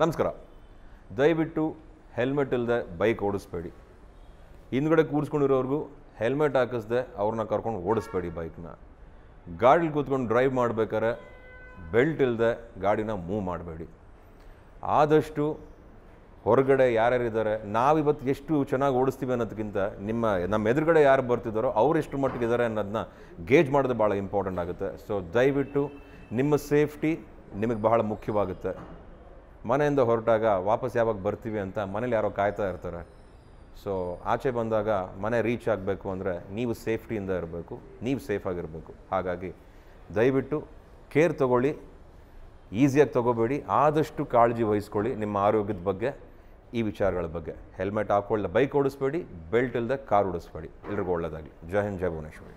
ನಮಸ್ಕಾರ ದಯವಿಟ್ಟು ಹೆಲ್ಮೆಟ್ ಇಲ್ಲದೆ ಬೈಕ್ ಓಡಿಸ್ಬೇಡಿ ಹಿಂದ್ಗಡೆ ಕೂರಿಸ್ಕೊಂಡಿರೋರ್ಗೂ ಹೆಲ್ಮೆಟ್ ಹಾಕಿಸ್ದೆ ಅವ್ರನ್ನ ಕರ್ಕೊಂಡು ಓಡಿಸ್ಬೇಡಿ ಬೈಕ್ನ ಗಾಡಿಲಿ ಕೂತ್ಕೊಂಡು ಡ್ರೈವ್ ಮಾಡ್ಬೇಕಾದ್ರೆ ಬೆಲ್ಟ್ ಇಲ್ಲದೆ ಗಾಡಿನ ಮೂವ್ ಮಾಡಬೇಡಿ ಆದಷ್ಟು ಹೊರಗಡೆ ಯಾರ್ಯಾರಿದ್ದಾರೆ ನಾವಿವತ್ತು ಎಷ್ಟು ಚೆನ್ನಾಗಿ ಓಡಿಸ್ತೀವಿ ಅನ್ನೋದಕ್ಕಿಂತ ನಿಮ್ಮ ನಮ್ಮ ಎದುರುಗಡೆ ಯಾರು ಬರ್ತಿದ್ದಾರೋ ಅವ್ರು ಎಷ್ಟು ಇದ್ದಾರೆ ಅನ್ನೋದನ್ನ ಗೇಜ್ ಮಾಡೋದು ಭಾಳ ಇಂಪಾರ್ಟೆಂಟ್ ಆಗುತ್ತೆ ಸೊ ದಯವಿಟ್ಟು ನಿಮ್ಮ ಸೇಫ್ಟಿ ನಿಮಗೆ ಬಹಳ ಮುಖ್ಯವಾಗುತ್ತೆ ಮನೆಯಿಂದ ಹೊರಟಾಗ ವಾಪಸ್ ಯಾವಾಗ ಬರ್ತೀವಿ ಅಂತ ಮನೇಲಿ ಯಾರೋ ಕಾಯ್ತಾ ಇರ್ತಾರೆ ಸೊ ಆಚೆ ಬಂದಾಗ ಮನೆ ರೀಚ್ ಆಗಬೇಕು ಅಂದರೆ ನೀವು ಸೇಫ್ಟಿಯಿಂದ ಇರಬೇಕು ನೀವು ಸೇಫಾಗಿರಬೇಕು ಹಾಗಾಗಿ ದಯವಿಟ್ಟು ಕೇರ್ ತೊಗೊಳ್ಳಿ ಈಸಿಯಾಗಿ ತೊಗೋಬೇಡಿ ಆದಷ್ಟು ಕಾಳಜಿ ವಹಿಸ್ಕೊಳ್ಳಿ ನಿಮ್ಮ ಆರೋಗ್ಯದ ಬಗ್ಗೆ ಈ ವಿಚಾರಗಳ ಬಗ್ಗೆ ಹೆಲ್ಮೆಟ್ ಹಾಕೊಳ್ಳ ಬೈಕ್ ಓಡಿಸ್ಬೇಡಿ ಬೆಲ್ಟ್ ಇಲ್ಲದೆ ಕಾರ್ ಓಡಿಸ್ಬೇಡಿ ಎಲ್ರಿಗೂ ಒಳ್ಳೆಯದಾಗಲಿ ಜಯ ಹಿಂದ್ ಜಯ ಭುವನೇಶ್ವರಿ